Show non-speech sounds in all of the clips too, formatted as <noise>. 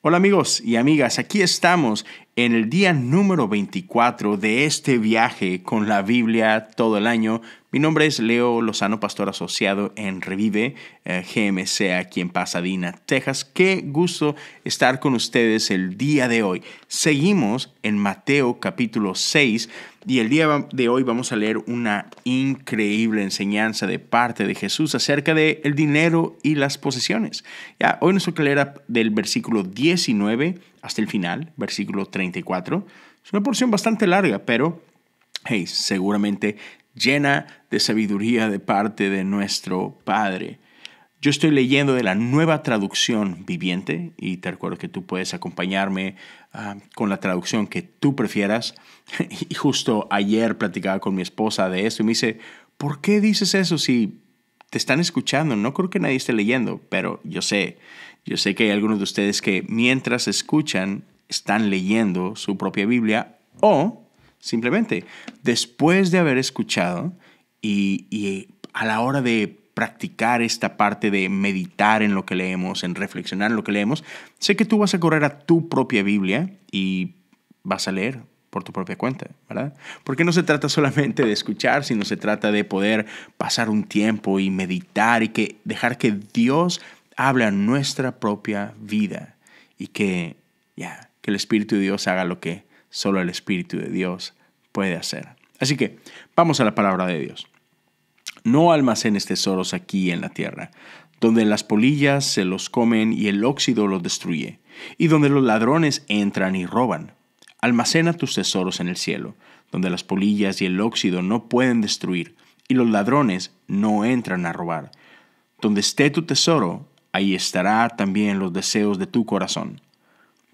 Hola amigos y amigas, aquí estamos en el día número 24 de este viaje con la Biblia todo el año. Mi nombre es Leo Lozano, pastor asociado en Revive eh, GMC aquí en Pasadena, Texas. Qué gusto estar con ustedes el día de hoy. Seguimos en Mateo capítulo 6 y el día de hoy vamos a leer una increíble enseñanza de parte de Jesús acerca del el dinero y las posesiones. Ya, hoy nos toca leer del versículo 19 hasta el final, versículo 30 es una porción bastante larga, pero hey, seguramente llena de sabiduría de parte de nuestro Padre. Yo estoy leyendo de la nueva traducción viviente y te recuerdo que tú puedes acompañarme ah, con la traducción que tú prefieras. <laughs> Y justo ayer platicaba con mi esposa de esto y me dice, ¿por qué dices eso si te están escuchando? No creo que nadie esté leyendo, pero yo sé, yo sé que hay algunos de ustedes que mientras escuchan están leyendo su propia Biblia o simplemente después de haber escuchado y, a la hora de practicar esta parte de meditar en lo que leemos, en reflexionar en lo que leemos, sé que tú vas a correr a tu propia Biblia y vas a leer por tu propia cuenta, ¿verdad? Porque no se trata <laughs> solamente de escuchar, sino se trata de poder pasar un tiempo y meditar y que dejar que Dios hable a nuestra propia vida y que ya el Espíritu de Dios haga lo que solo el Espíritu de Dios puede hacer. Así que vamos a la palabra de Dios. No almacenes tesoros aquí en la tierra, donde las polillas se los comen y el óxido los destruye, y donde los ladrones entran y roban. Almacena tus tesoros en el cielo, donde las polillas y el óxido no pueden destruir, y los ladrones no entran a robar. Donde esté tu tesoro, ahí estará también los deseos de tu corazón.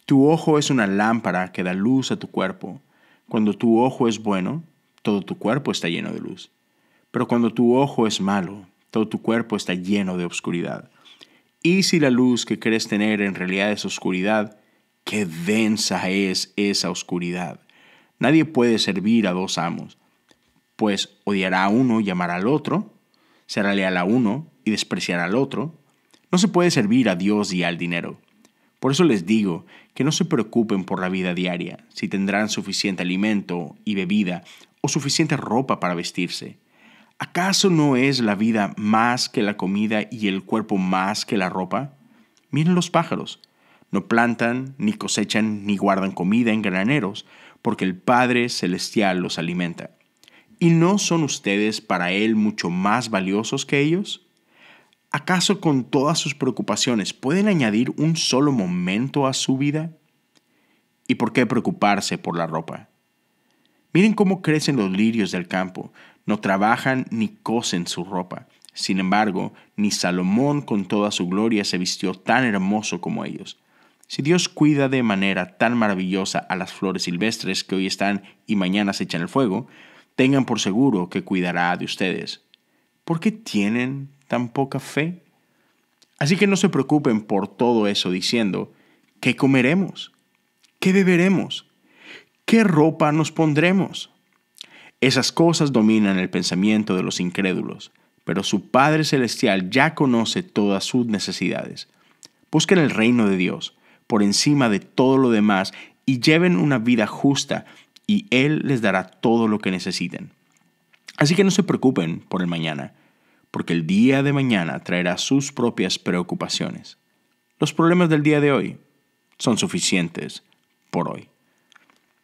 Tu ojo es una lámpara que da luz a tu cuerpo. Cuando tu ojo es bueno, todo tu cuerpo está lleno de luz. Pero cuando tu ojo es malo, todo tu cuerpo está lleno de oscuridad. Y si la luz que crees tener en realidad es oscuridad, qué densa es esa oscuridad. Nadie puede servir a dos amos, pues odiará a uno y amará al otro, será leal a uno y despreciará al otro. No se puede servir a Dios y al dinero. Por eso les digo que no se preocupen por la vida diaria, si tendrán suficiente alimento y bebida o suficiente ropa para vestirse. ¿Acaso no es la vida más que la comida y el cuerpo más que la ropa? Miren los pájaros. No plantan, ni cosechan, ni guardan comida en graneros, porque el Padre Celestial los alimenta. ¿Y no son ustedes para Él mucho más valiosos que ellos? ¿Acaso con todas sus preocupaciones pueden añadir un solo momento a su vida? ¿Y por qué preocuparse por la ropa? Miren cómo crecen los lirios del campo, no trabajan ni cosen su ropa. Sin embargo, ni Salomón con toda su gloria se vistió tan hermoso como ellos. Si Dios cuida de manera tan maravillosa a las flores silvestres que hoy están y mañana se echan el fuego, tengan por seguro que cuidará de ustedes. ¿Por qué tienen tan poca fe? Así que no se preocupen por todo eso diciendo, ¿qué comeremos? ¿Qué beberemos? ¿Qué ropa nos pondremos? Esas cosas dominan el pensamiento de los incrédulos, pero su Padre Celestial ya conoce todas sus necesidades. Busquen el reino de Dios por encima de todo lo demás y lleven una vida justa y Él les dará todo lo que necesiten. Así que no se preocupen por el mañana porque el día de mañana traerá sus propias preocupaciones. Los problemas del día de hoy son suficientes por hoy.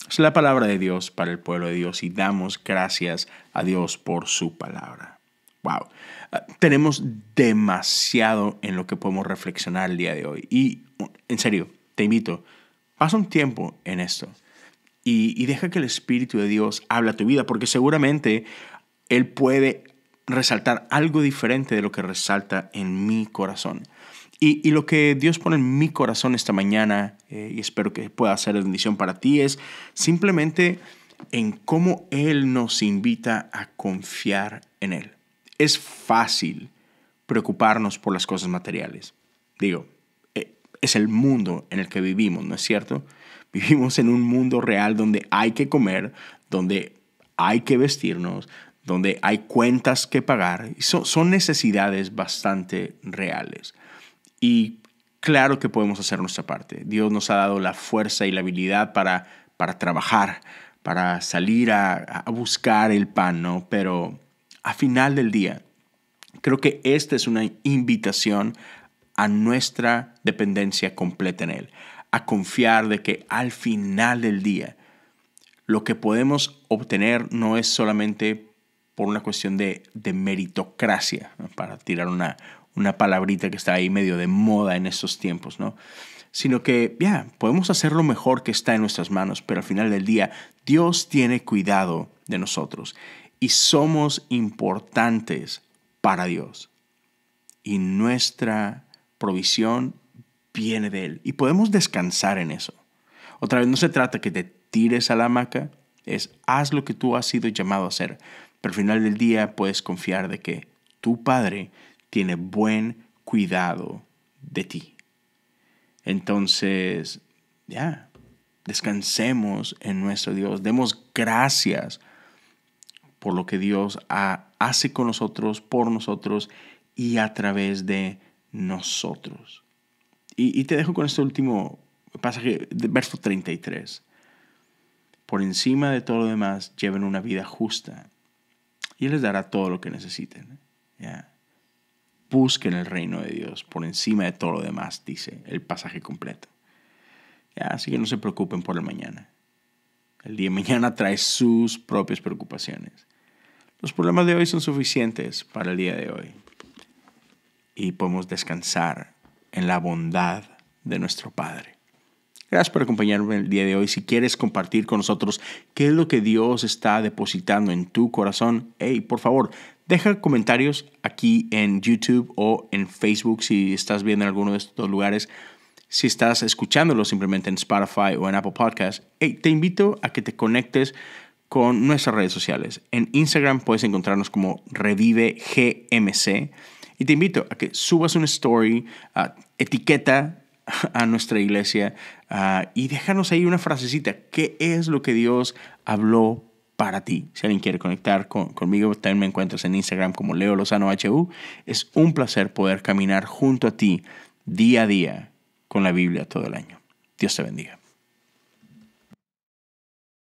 Es la palabra de Dios para el pueblo de Dios y damos gracias a Dios por su palabra. Wow. Ah, tenemos demasiado en lo que podemos reflexionar el día de hoy. Y en serio, te invito, pasa un tiempo en esto y, deja que el Espíritu de Dios hable tu vida, porque seguramente Él puede resaltar algo diferente de lo que resalta en mi corazón. Y, lo que Dios pone en mi corazón esta mañana, eh, y espero que pueda ser bendición para ti, es simplemente en cómo Él nos invita a confiar en Él. Es fácil preocuparnos por las cosas materiales. Digo, eh, es el mundo en el que vivimos, ¿no es cierto? <laughs> Vivimos en un mundo real donde hay que comer, donde hay que vestirnos, donde hay cuentas que pagar. son necesidades bastante reales. Y claro que podemos hacer nuestra parte. Dios nos ha dado la fuerza y la habilidad para, para trabajar, para salir a, a buscar el pan, ¿no? Pero a final del día, creo que esta es una invitación a nuestra dependencia completa en Él, a confiar de que al final del día, lo que podemos obtener no es solamente por una cuestión de, meritocracia, para tirar una, una palabrita que está ahí medio de moda en estos tiempos, ¿no? Sino que, ya, podemos hacer lo mejor que está en nuestras manos, pero al final del día, Dios tiene cuidado de nosotros y somos importantes para Dios. Y nuestra provisión viene de Él. Y podemos descansar en eso. Otra vez, no se trata que te tires a la hamaca, es haz lo que tú has sido llamado a hacer. Pero al final del día puedes confiar de que tu Padre tiene buen cuidado de ti. Entonces, ya, descansemos en nuestro Dios, demos gracias por lo que Dios hace con nosotros, por nosotros y a través de nosotros. Y, y te dejo con este último pasaje, verso 33. Por encima de todo lo demás, lleven una vida justa y Él les dará todo lo que necesiten. Busquen el reino de Dios por encima de todo lo demás, dice el pasaje completo. así que no se preocupen por el mañana. El día de mañana trae sus propias preocupaciones. Los problemas de hoy son suficientes para el día de hoy. Y podemos descansar en la bondad de nuestro Padre. Gracias por acompañarme el día de hoy. Si quieres compartir con nosotros qué es lo que Dios está depositando en tu corazón, hey, por favor, deja comentarios aquí en YouTube o en Facebook si estás viendo en alguno de estos lugares. Si estás escuchándolo simplemente en Spotify o en Apple Podcasts, te invito a que te conectes con nuestras redes sociales. En Instagram puedes encontrarnos como Revive GMC y te invito a que subas una story, ah, etiqueta a nuestra iglesia ah, y déjanos ahí una frasecita. ¿Qué es lo que Dios habló para ti? Si alguien quiere conectar conmigo, también me encuentras en Instagram como Leo Lozano HU. Es un placer poder caminar junto a ti día a día con la Biblia todo el año. Dios te bendiga.